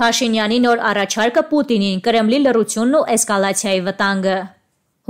Փաշինյանի նոր առաջարկը Պուտինին, Կրեմլի լռությունն ու էսկալացիայի վտանգը։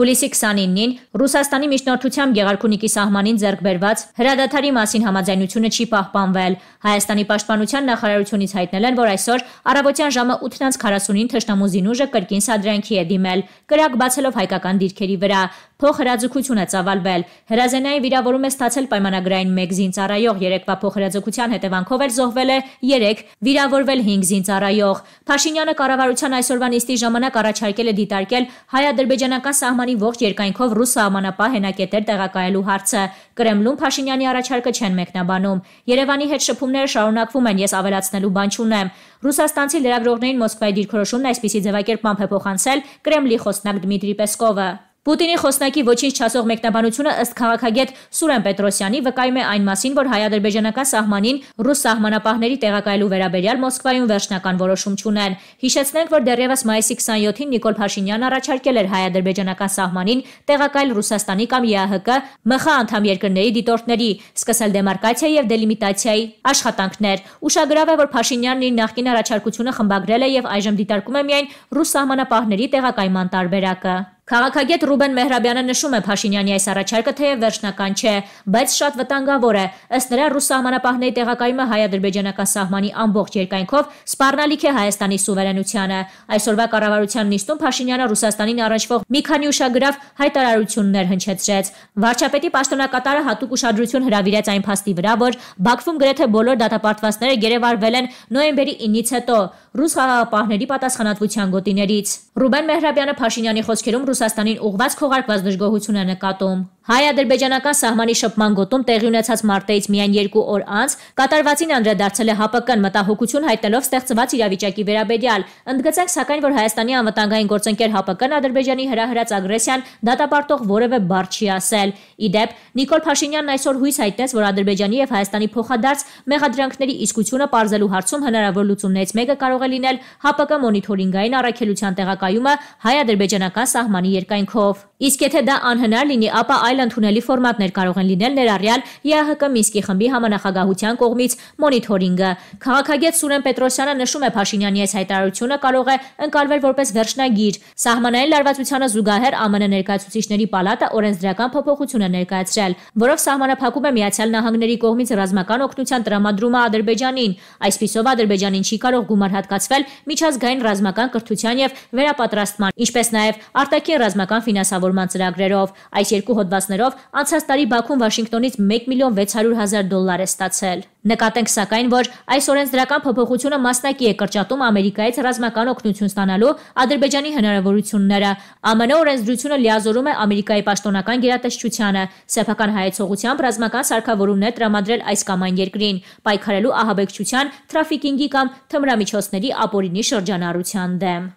Հուլիսի 29-ին Ռուսաստանի միջնորդությամբ Գեղարքունիքի սահմանին ձեռք բերված հրադադարի մասին համաձայնությունը չի պահպանվել։ Հայաստանի պաշտպանության նախարարությունից հայտնել են, որ այսօր առավոտյան ժամը 8:40-ին Թշնամու զինուժը կրկին սադրանքի է դիմել, կրակ բացելով հայկական դիրքերի վրա։ Փոխհրաձգություն է ծավալվել։ Հրազենայի վիրավորում է ստացել պայմանագրային 1 զինծառայող, երեկվա փոխհրաձգության հետևանքով էլ զոհվել է 3, վիրավորվել 5 զինծառայող։ Փաշինյանը կառավարության այսօրվա նիստի ժամանակ առաջարկել է դիտարկել հայ-ադրբեջանական սահմանի Հայաստանի ողջ երկայնքով ռուս սահմանապահ հենակետեր տեղակայելու հարցը։ Կրեմլում Փաշինյանի առաջարկը չեն մեկնաբանում։ Երևանի հետ շփումները շարունակվում են, ես ավելացնելու բան չունեմ։ Ռուսաստանցի լրագրողներին Մոսկվայի դիրքորոշումն այսպիսի ձևակերպմամբ է փոխանցել Կրեմլի խոսնակ Դմիտրի Պեսկովը։ Պուտինի խոսնակի ոչինչ չասող մեկնաբանությունը ըստ քաղաքագետ Սուրեն Պետրոսյանի վկայում է այն մասին, որ հայ-ադրբեջանական սահմանին ռուս սահմանապահների տեղակայելու վերաբերյալ Մոսկվայում վերջնական որոշում չունեն։ Հիշեցնենք, որ դեռևս մայիսի 27-ին Նիկոլ Փաշինյանը առաջարկել էր հայ-ադրբեջանական սահմանին տեղակայել Ռուսաստանի կամ ԵԱՀԿ ՄԽ անդամ երկրների դիտորդների, սկսել դեմարկացիա եւ դելիմիտացիայի աշխատանքներ։ Ուշագրավ է, որ Փաշինյանն իր նախկին առաջարկությունը խմբագրել է եւ այժմ դիտարկում է միայն ռուս սահմանապահների տեղակայման տարբերակը։ Քաղաքագետ Ռուբեն Մեհրաբյանը նշում է Փաշինյանի այս առաջարկը թեև վերջնական չէ, բայց շատ վտանգավոր է։ Ըստ նրա ռուս սահմանապահների տեղակայումը հայ-ադրբեջանական սահմանի ամբողջ երկայնքով սպառնալիք է Հայաստանի սուվերենությանը։ Այսօրվա կառավարության նիստում Փաշինյանը Ռուսաստանին առնչվող մի քանի ուշագրավ հայտարարություններ հնչեցրեց։ Վարչապետի պաշտոնակատարը հատուկ ուշադրություն հրավիրեց այն փաստի վրա, որ Բաքվում գրեթե բոլոր դատապարտվածները գերեվարվել են նոյեմբերի 9-ից հետո ռուս խաղաղապահների պատասխանատվության գոտիներից։ Ռուբեն Մեհրաբյանը Փաշինյանի խոսքերում ռուս Ռուսաստանին ուղված քողարկված դժգոհություն է նկատում։ Հայ-ադրբեջանական սահմանի շփման գոտում տեղի ունեցած մարտերից միայն 2 օր անց կատարվածին անդրադարձել է ՀԱՊԿ-ն մտահոգություն հայտնելով ստեղծված իրավիճակի վերաբերյալ։ Ընդգծենք սակայն, որ Հայաստանի անվտանգային գործընկեր ՀԱՊԿ-ն Ադրբեջանի հրահրած ագրեսիան դատապարտող որևէ բառ չի ասել։ Իդեպ Նիկոլ Փաշինյանն այսօր հույս հայտնեց, որ Ադրբեջանի եւ Հայաստանի փոխադարձ մեղադրանքների իսկությունը parzելու հարցում հնարավոր լուծումներից մեկը կարող է լինել ՀԱՊԿ մոնիթորինգային առաքելության տեղակայումը հայ-ադրբեջանական սահմանի երկայնքով։ Իսկ եթե դա անհնար լինի, ապա այլ ընդունելի ֆորմատներ կարող են լինել ներառյալ ԵԱՀԿ Մինսկի խմբի համանախագահության կողմից մոնիթորինգը։ Քաղաքագետ Սուրեն Պետրոսյանը նշում է Փաշինյանի այս հայտարարությունը կարող է ընկալվել որպես վերջնագիր։ Սահմանային լարվածությանը զուգահեռ ԱՄՆ ներկայացուցիչների պալատը օրենսդրական փոփոխություն է ներկայացրել, որով սահմանափակում է Միացյալ Նահանգների կողմից ռազմական օգնության տրամադրումը Ադրբեջանին։ Այսպիսով Ադրբեջանին չի կարող գումար հատկացվել միջազգային ռազմական կրթության եւ վերապատրաստման, ինչպես նաեւ արտաքին ռազմական ֆինանսավորման ծրագրերով։ Այս երկու հոդված նվազնելով անցած տարի Բաքուն Վաշինգտոնից 1 միլիոն 600 հազար դոլար է ստացել։ Նկատենք սակայն, որ այս օրենսդրական փոփոխությունը մասնակի է կրճատում Ամերիկայից ռազմական օգնություն ստանալու Ադրբեջանի հնարավորությունները։ ԱՄՆ օրենսդրությունը լիազորում է Ամերիկայի պաշտոնական գերատեսչությանը, սեփական հայեցողությամբ ռազմական սարքավորումներ տրամադրել այս կամ այն երկրին, պայքարելու ահաբեկչության, թրաֆիկինգի կամ թմրամիջոցների ապօրինի շրջանառության դեմ։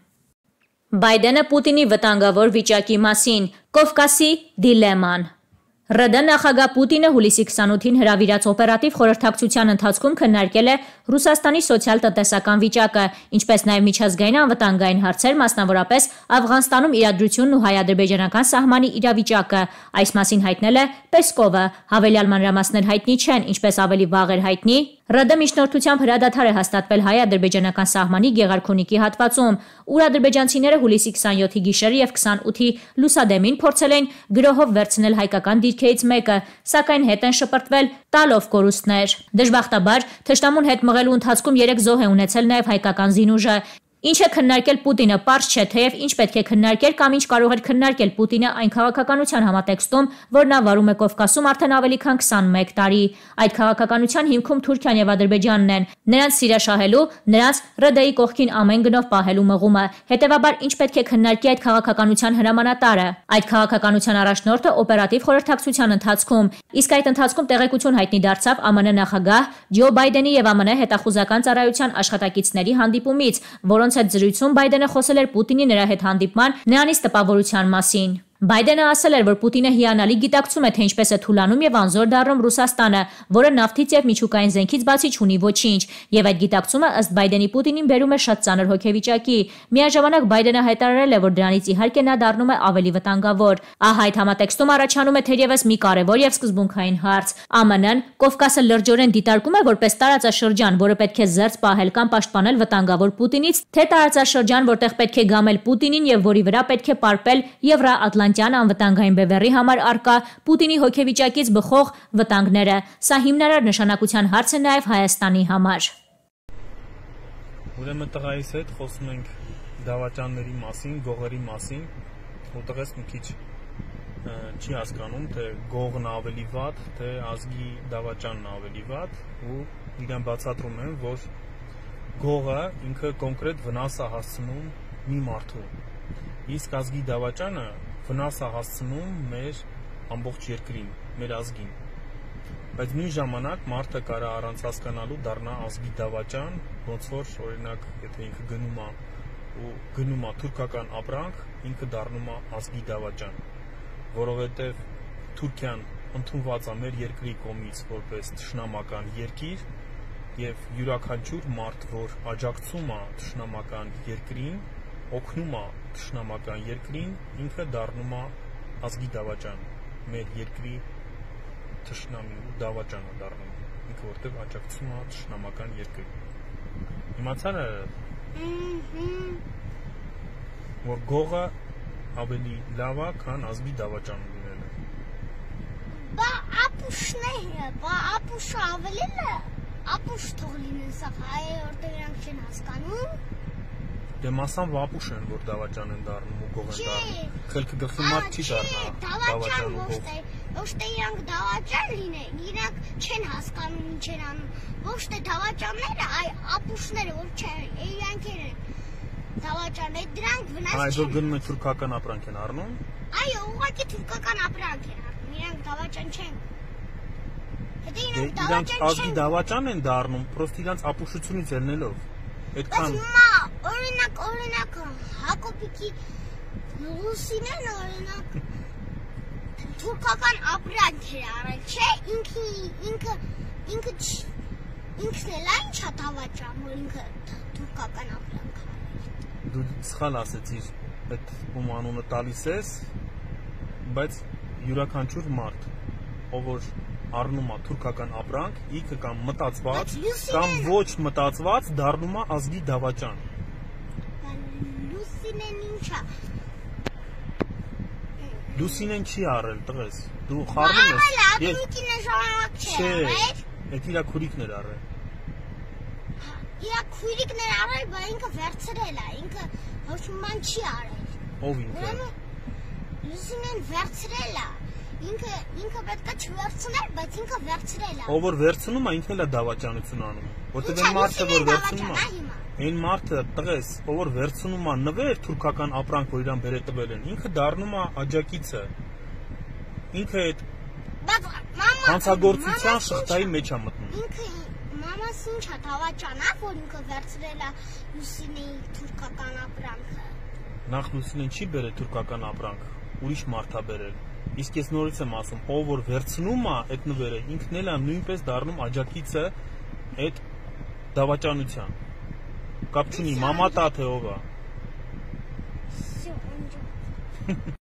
Բայդենը Պուտինի վտանգավոր վիճակի մասին Կովկասի դիլեման ՌԴ նախագահ Պուտինը հուլիսի 28-ին հրավիրած օպերատիվ խորհրդակցության ընթացքում քննարկել է Ռուսաստանի սոցիալ-տնտեսական վիճակը, ինչպես նաև միջազգային անվտանգային հարցեր, մասնավորապես Աфghanստանում իրադրությունն ու հայ-ադրբեջանական սահմանի իրավիճակը։ Այս մասին հայտնել է Պեսկովը։ Հավելյալ մանրամասներ հայտնի չեն, ինչպես ավելի վաղ էր հայտնի ՌԴ միջնորդությամբ հրադադար է հաստատվել հայ-ադրբեջանական սահմանի Գեղարքունիքի հատվածում, ուր ադրբեջանցիները հուլիսի 27-ի գիշերը եւ 28-ի լուսադեմին փորձել էին գրոհով վերցնել հայկական դիրքերից մեկը, սակայն հետ են շպրտվել տալով կորուստներ։ Դժբախտաբար, թշնամուն հետ մղելու ընթացքում 3 զոհ է ունեցել նաեւ հայկական զինուժը Ինչ է քննարկել Պուտինը, པարզ չէ, թեև ինչ պետք է քննարկել կամ ինչ կարող էր քննարկել Պուտինը այն քաղաքականության համատեքստում, որ նա վարում է Կովկասում արդեն ավելի քան 21 տարի։ Այդ քաղաքականության հիմքում Թուրքիան եւ Ադրբեջանն են։ Նրանց սիրաշահելու, նրանց ՌԴ-ի կողքին ամեն գնով պահելու մղումը։ Հետևաբար ինչ պետք է քննարկի այդ քաղաքականության հրամանատարը։ Այդ քաղաքականության առաջնորդը օպերատիվ խորհրդակցության ընթացքում, իսկ այդ ընթացքում տեղեկություն հայտնի դարձավ ԱՄՆ նախագահ Ջո Բայդենի եւ ԱՄՆ հետախուզական ծառայության աշխատակիցների հանդիպումից, որոնց Անց այդ զրույցում Բայդենը խոսել էր Պուտինի նրա հետ հանդիպման նրանից տպավորության մասին։ Բայդենը ասել էր, որ Պուտինը հիանալի գիտակցում է, թե ինչպես է թուլանում եւ անզոր դառնում Ռուսաստանը, որը նավթից եւ միջուկային զենքից բացի չունի ոչինչ, եւ այդ գիտակցումը ըստ Բայդենի Պուտինին բերում է շատ ծանր հոգեվիճակի։ Միաժամանակ Բայդենը հայտարարել է, որ դրանից իհարկե նա դառնում է ավելի վտանգավոր։ Ահա այդ համատեքստում առաջանում է թերևս մի կարևոր եւ սկզբունքային հարց։ ԱՄՆ-ն Կովկասը լրջորեն դիտարկում է որպես տարածաշրջան, որը պետք է զերծ պահել կամ պաշտպանել վտանգավոր Պուտինից, թե տարածաշրջան, որտեղ պետք է գամել Պուտինին եւ որի վրա պետք է պարպել Եվրոատլանտիկ Մարտիրոսյանցյան անվտանգային բևեռի համար արկա Պուտինի հոգեվիճակից բխող վտանգները։ Սա հիմնարար նշանակության հարց է նաև Հայաստանի համար։ Ուրեմն տղայիս հետ խոսում ենք դավաճանների մասին, գողերի մասին, որտեղից մի քիչ չի հասկանում, թե գողն ավելի վատ, թե ազգի դավաճանն ավելի վատ ու իրեն բացատրում են, որ գողը ինքը կոնկրետ վնաս է հասցնում մի մարդու իսկ ազգի դավաճանը վնաս է հասցնում մեր ամբողջ երկրին, մեր ազգին։ Բայց նույն ժամանակ մարդը կարա առանց հասկանալու դառնա ազգի դավաճան, ոնց որ օրինակ, եթե ինքը գնում է ու գնում է թուրքական ապրանք, ինքը դառնում է ազգի դավաճան, որովհետև Թուրքիան ընդունված է մեր երկրի կողմից որպես ճշնամական երկիր եւ յուրաքանչյուր մարդ, որ աջակցում է ճշնամական երկրին, օգնում է ճշնամական երկրին, ինքը դառնում է ազգի դավաճան, մեր երկրի ճշնամի ու դավաճանը դառնում, ինքը որտեղ աճակցում է ճշնամական երկրին։ Իմացա՞ր որ գողը ավելի լավ է, քան ազգի դավաճանը լինելը։ Բա ապուշն է, բա ապուշը ավելի լավ ապուշ թող լինեն սա հայը, որտեղ իրանք չեն հասկանում։ Դե մասամբ վապուշ են, որ դավաճան են դառնում ու գող են դառնում։ Քելքը գլխի մարդ չի դառնա դավաճան ու գող։ Ոչ թե իրանք դավաճան լինեն, իրանք չեն հասկանում ինչ են անում։ Ոչ թե դավաճանները, այ ապուշները, որ չեն, իրանք են դավաճան, այդ դրանք վնաս չեն։ Այս որ գնում են թուրքական ապրանք են առնում։ Այո, ուղղակի թուրքական ապրանք են առնում, իրանք դավաճան չեն։ Հետո դե իրանք դավաճան չեն։ Իրանք ազգի դավաճան են դառնում, պրոստ իրանք ապուշությունից ելնելով այդքան օրինակ օրինակ Հակոբիկի լուսինեն օրինակ թուրքական ապրանք էր առել, չէ, ինքը ինքը ինքը ինքն էլ այն շատ հավաճամ, որ ինքը թուրքական ապրանք առել։ Դու սխալ ասեցիր, այդ ում անունը տալիս ես, բայց յուրաքանչյուր մարդ, ով որ առնում է թուրքական ապրանք, ինքը կամ մտածված, կամ ոչ մտածված դառնում է ազգի դավաճան։ Լուսինեն ի՞նչ է։ Լուսինեն չի առել տղես։ Դու խառնում ես։ Ես քինը ժամանակ չէ։ Չէ։ Դա իր քուրիկն էր առել։ Իր քուրիկն էր առել, բայց ինքը վերցրել է, ինքը ոչ մի բան չի արել։ Ո՞վ ինքը։ Լուսինեն վերցրել է ինքը ինքը պետքա չվերցներ, բայց ինքը վերցրել է։ Ով որ վերցնում է, ինքն էլ է դավաճանություն անում, որտեղ այն մարդը, որ վերցնում է, այն մարդը տղես, ով որ վերցնում է նվեր թուրքական ապրանք, որ իրան բերե տվել են, ինքը դառնում է աջակիցը։ Ինքը այդ հանցագործության շղթայի մեջ է մտնում։ Ինքը մամաս ինչ է դավաճանա, որ ինքը վերցրել է Լուսինեի թուրքական ապրանքը։ Նախ Լուսինեն չի բերել թուրքական ապրանք, ուրիշ մարդ է բերել։ Իսկ ես նորից եմ ասում, ով որ վերցնում է այդ նվերը, ինքն էլ է նույնպես դառնում աջակիցը այդ դավաճանության։ Կապ չունի մամա տաթ է ով է։